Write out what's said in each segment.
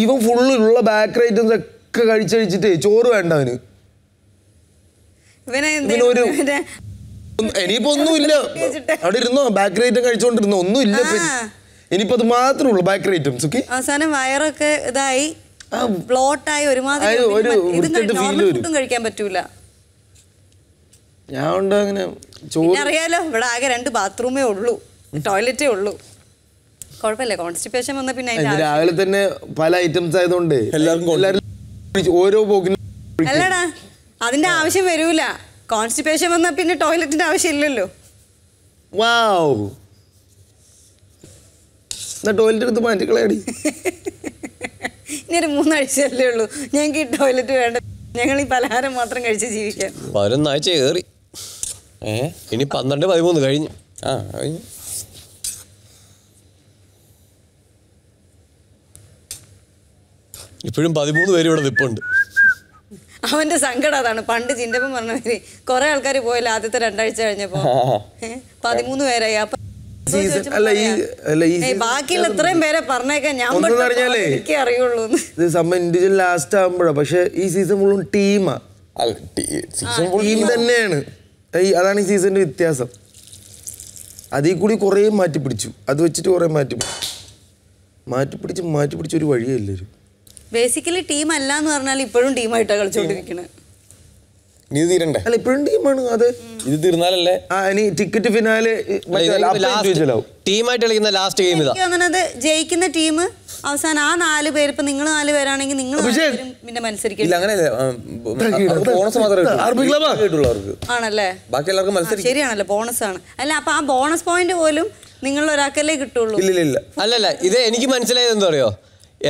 ഇവൻ ഫുള്ളുള്ള back items ഒക്കെ കഴിച്ചഴിച്ചിട്ട് ചോറ് വേണ്ട അവന് ഇനിയിപ്പോ ഒന്നുമില്ല അവിടെ ഇരുന്നോ ബേക്കറി ഐറ്റം കഴിച്ചോണ്ടിരുന്നോ ഒന്നുമില്ല ഇനിയിപ്പോ അത് മാത്രമേ ഉള്ളൂ ബാക്ക് ഐറ്റംസ് ഓക്കെ അവസാനം വയറൊക്കെ ഇതായി ഒരുമാതിരി കഴിക്കാൻ ഞാൻ ഉണ്ടോ അങ്ങനെ അറിയാലോ ഇവിടെ ആകെ രണ്ട് ബാത്റൂമേ ഉള്ളൂ ടോയ്ലറ്റേ ഉള്ളൂ കുഴപ്പമില്ല കോൺസ്റ്റിപ്പേഷൻ വന്ന പിന്നെ അതിന്റെ രാവിലെ തന്നെ പല ഐറ്റംസ് ആയതുകൊണ്ട് എല്ലാവർക്കും ഓരോ പോക്കിനും അല്ലടാ അതിന്റെ ആവശ്യം വരൂല കോൺസ്റ്റിപ്പേഷൻ വന്ന പിന്നെ ടോയ്ലറ്റിന്റെ ആവശ്യമില്ലല്ലോ വാവ് ടോയ്ലറ്റ് എടുത്ത് മാറ്റിക്കളയാടി ഇനി ഇനിയൊരു മൂന്നാഴ്ചയല്ലേ ഉള്ളൂ ഞങ്ങൾക്ക് ഈ ടോയ്ലറ്റ് വേണ്ട ഞങ്ങൾ ഈ പലഹാരം മാത്രം കഴിച്ച് ജീവിക്കാം പതിനൊന്നാഴ്ച കയറി ഇനി പന്ത്രണ്ട് പതിമൂന്ന് കഴിഞ്ഞു ആ കഴിഞ്ഞു ഇപ്പോഴും പതിമൂന്ന് പേര് ഇവിടെ നിപ്പുണ്ട് അവന്റെ സങ്കടം അതാണ് പണ്ട് ചിന്തപ്പം പറഞ്ഞവര് കുറെ ആൾക്കാർ പോയല്ലോ ആദ്യത്തെ രണ്ടാഴ്ച കഴിഞ്ഞപ്പോ പതിമൂന്ന് പേരായി അപ്പൊ ബാക്കിയുള്ള ഇത്രയും പേരെ പറഞ്ഞേക്കാൻ ഞാൻ എനിക്ക് അറിയുള്ളൂ ഇൻഡിവിജ്വൽ ലാസ്റ്റ് ആകുമ്പോഴാണ് പക്ഷെ ഈ സീസൺ മുഴുവൻ ടീമാ ടീം തന്നെയാണ് അതാണ് ഈ സീസണിന്റെ വ്യത്യാസം അതിൽ കൂടി കുറേ മാറ്റി പിടിച്ചു അത് വെച്ചിട്ട് കുറേ മാറ്റി മാറ്റി പിടിച്ച് മാറ്റി പിടിച്ച് ഒരു വഴിയല്ലേ ബേസിക്കലി ടീം അല്ല എന്ന് പറഞ്ഞാൽ ഇപ്പോഴും ടീമായിട്ടാണ് കളിച്ചുകൊണ്ടിരിക്കുന്നത് അല്ല ഇപ്പോഴും ടീമാണ് ആ ഇനി ടിക്കറ്റ് ടീമായിട്ട് കളിക്കുന്ന ലാസ്റ്റ് ഗെയിം ഇതാ ജയിക്കുന്ന ടീം അവസാനം ആ നാല് പേര് ഇപ്പൊ നിങ്ങൾ നാല് പേരാണെങ്കിൽ നിങ്ങൾ പിന്നെ ആണല്ലേ ബാക്കി എല്ലാവർക്കും ശരിയാണല്ലോ ബോണസ് ആണ് അല്ല അപ്പൊ ആ ബോണസ് പോയിന്റ് പോലും നിങ്ങൾ ഒരാൾക്കല്ലേ കിട്ടുള്ളൂ ഇല്ല ഇല്ല അല്ലല്ല ഇത് എനിക്ക് മനസ്സിലായത് എന്താ പറയുക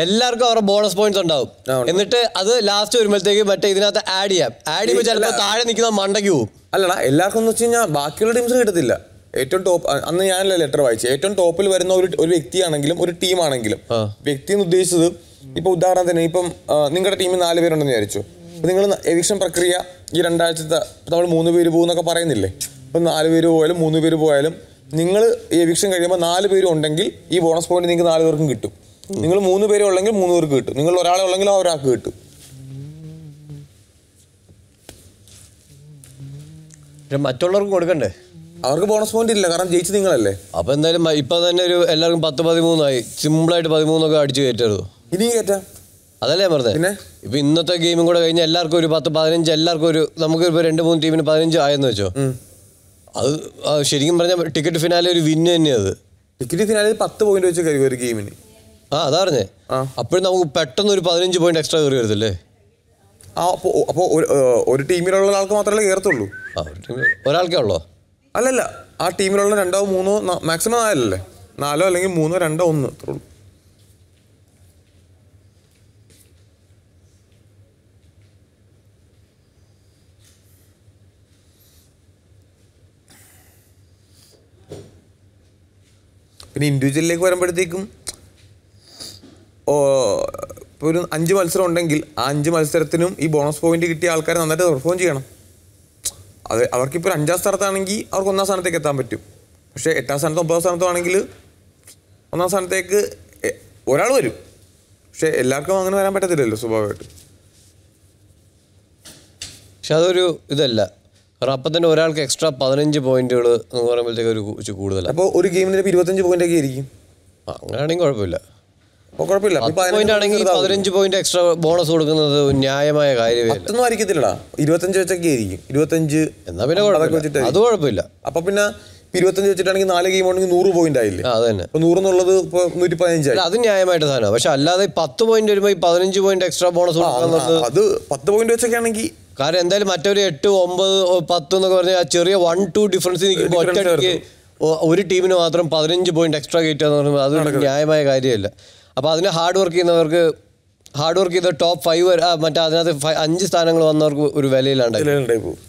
എല്ലാവർക്കും അവരുടെ ബോണസ് പോയിന്റ്സ് ഉണ്ടാവും എന്നിട്ട് അത് ലാസ്റ്റ് വരുമ്പോഴത്തേക്ക് മറ്റേ ഇതിനകത്ത് ആഡ് ചെയ്യാം ആഡ് ചെയ്യുമ്പോൾ ചിലപ്പോൾ താഴെ നിൽക്കുന്ന മണ്ടയ്ക്ക് പോകും അല്ലടാ എല്ലാവർക്കും എന്ന് വെച്ച് കഴിഞ്ഞാൽ ബാക്കിയുള്ള ടീംസ് കിട്ടത്തില്ല ഏറ്റവും ടോപ്പ് അന്ന് ഞാനല്ല ലെറ്റർ വായിച്ചു ഏറ്റവും ടോപ്പിൽ വരുന്ന ഒരു ഒരു വ്യക്തിയാണെങ്കിലും ഒരു ടീമാണെങ്കിലും വ്യക്തി എന്ന് ഉദ്ദേശിച്ചത് ഇപ്പൊ ഉദാഹരണത്തിന് ഇപ്പം നിങ്ങളുടെ ടീമിൽ നാല് പേരുണ്ടെന്ന് വിചാരിച്ചു അപ്പൊ നിങ്ങൾ എവിക്ഷൻ പ്രക്രിയ ഈ രണ്ടാഴ്ചത്തെ നമ്മൾ മൂന്ന് പേര് പോകുന്നൊക്കെ പറയുന്നില്ലേ ഇപ്പൊ നാല് പേര് പോയാലും മൂന്ന് പേര് പോയാലും നിങ്ങൾ എവിക്ഷൻ കഴിയുമ്പോൾ നാല് പേരും ഉണ്ടെങ്കിൽ ഈ ബോണസ് പോയിന്റ് നിങ്ങൾക്ക് നാല് പേർക്കും കിട്ടും നിങ്ങൾ മൂന്ന് പേരെ ഉള്ളെങ്കിൽ മൂന്ന് പേർക്ക് കിട്ടും നിങ്ങൾ ഒരാളെ ഉള്ളെങ്കിൽ ആ ഒരാൾക്ക് കിട്ടും മറ്റുള്ളവർക്ക് കൊടുക്കണ്ടേ അവർക്ക് ബോണസ് പോയിന്റ് ഇല്ല കാരണം ജയിച്ചു നിങ്ങളല്ലേ അപ്പൊ എന്തായാലും ഇപ്പൊ തന്നെ ഒരു എല്ലാവർക്കും പത്ത് പതിമൂന്നായി സിമ്പിളായിട്ട് പതിമൂന്നൊക്കെ അടിച്ചു കയറ്റരുത് ഇനി കയറ്റാം അതല്ലേ ഞാൻ പറഞ്ഞത് ഇപ്പൊ ഇന്നത്തെ ഗെയിമും കൂടെ കഴിഞ്ഞാൽ എല്ലാവർക്കും ഒരു പത്ത് പതിനഞ്ച് എല്ലാവർക്കും ഒരു നമുക്ക് ഇപ്പൊ രണ്ട് മൂന്ന് ടീമിന് പതിനഞ്ച് ആയെന്ന് വെച്ചോ അത് ശരിക്കും പറഞ്ഞാൽ ടിക്കറ്റ് ഫിനാലെ ഒരു വിന്ന് തന്നെയാണ് അത് ടിക്കറ്റ് ഫിനാലെ പത്ത് പോയിന്റ് വെച്ച് കഴിയും ഒരു ഗെയിമിന് ആ അതാ അപ്പോഴും നമുക്ക് പെട്ടെന്ന് ഒരു പതിനഞ്ച് പോയിന്റ് എക്സ്ട്രാ കയറി വരത്തില്ലേ ആ അപ്പോ അപ്പോ ഒരു ടീമിലുള്ള ആൾക്ക് മാത്രമേ കയറത്തുള്ളൂ ഒരാൾക്കേ ഉള്ളോ അല്ലല്ല ആ ടീമിലുള്ള രണ്ടോ മൂന്നോ മാക്സിമം നാലല്ലേ നാലോ അല്ലെങ്കിൽ മൂന്നോ രണ്ടോ ഒന്ന് അത്രേ ഉള്ളൂ പിന്നെ ഇൻഡിവിജ്വലിലേക്ക് വരുമ്പോഴത്തേക്കും ഇപ്പോൾ ഒരു അഞ്ച് മത്സരം ഉണ്ടെങ്കിൽ ആ അഞ്ച് മത്സരത്തിനും ഈ ബോണസ് പോയിന്റ് കിട്ടിയ ആൾക്കാരെ നന്നായിട്ട് പെർഫോം ചെയ്യണം അത് അവർക്കിപ്പോൾ ഒരു അഞ്ചാം സ്ഥാനത്താണെങ്കിൽ അവർക്ക് ഒന്നാം സ്ഥാനത്തേക്ക് എത്താൻ പറ്റും പക്ഷേ എട്ടാം സ്ഥാനത്തോ ഒമ്പതാം സ്ഥാനത്തോ ആണെങ്കിൽ ഒന്നാം സ്ഥാനത്തേക്ക് ഒരാൾ വരും പക്ഷേ എല്ലാവർക്കും അങ്ങനെ വരാൻ പറ്റത്തില്ലല്ലോ സ്വാഭാവികമായിട്ട് പക്ഷെ അതൊരു ഇതല്ല കാരണം അപ്പം തന്നെ ഒരാൾക്ക് എക്സ്ട്രാ പതിനഞ്ച് പോയിന്റുകൾ എന്ന് പറയുമ്പോഴത്തേക്ക് ഒരു കൂടുതലാണ് അപ്പോൾ ഒരു ഗെയിമിന് ഇരുപത്തഞ്ച് പോയിന്റ് ഒക്കെ ആയിരിക്കും അങ്ങനെയാണെങ്കിൽ കുഴപ്പമില്ല കുഴപ്പമില്ല പോയിന്റ് ആണെങ്കിൽ പതിനഞ്ച് പോയിന്റ് എക്സ്ട്രാ ബോണസ് കൊടുക്കുന്നത് ന്യായമായ കാര്യമേ അതൊന്നും ആയിരിക്കത്തില്ലടാ ഇരുപത്തഞ്ച് വെച്ചൊക്കെ ആയിരിക്കും ഇരുപത്തഞ്ച് എന്നാ പിന്നെ കുഴപ്പമില്ല അത് കുഴപ്പമില്ല അപ്പൊ പിന്നെ ഇരുപത്തഞ്ച് വെച്ചിട്ടാണെങ്കിൽ നാല് ഗെയിം ആണെങ്കിൽ നൂറ് പോയിന്റ് ആയില്ലേ അത് തന്നെ അപ്പൊ നൂറ് ഇപ്പൊ നൂറ്റി പതിനഞ്ചായി അത് ന്യായമായിട്ട് സാധനമാണ് പക്ഷെ അല്ലാതെ പത്ത് പോയിന്റ് വരുമ്പോൾ ഈ പതിനഞ്ച് പോയിന്റ് എക്സ്ട്രാ ബോണസ് കൊടുക്കുന്നത് അത് പത്ത് പോയിന്റ് വെച്ചൊക്കെ ആണെങ്കിൽ കാരണം എന്തായാലും മറ്റൊരു എട്ട് ഒമ്പത് പത്ത് എന്നൊക്കെ പറഞ്ഞാൽ ആ ചെറിയ വൺ ടു ഡിഫറൻസ് നിൽക്കുമ്പോൾ ഒറ്റ ഒരു ടീമിന് മാത്രം പതിനഞ്ച് പോയിന്റ് എക്സ്ട്രാ കയറ്റുക എന്ന് പറയുമ്പോൾ അതൊരു ന്യായമായ കാര്യമല്ല അപ്പോൾ അതിന് ഹാർഡ് വർക്ക് ചെയ്യുന്നവർക്ക് ഹാർഡ് വർക്ക് ചെയ്ത ടോപ്പ് ഫൈവ് മറ്റേ അതിനകത്ത് അഞ്ച് സ്ഥാനങ്ങൾ വന്നവർക്ക് ഒരു വിലയിലാണ്ടായി പോകും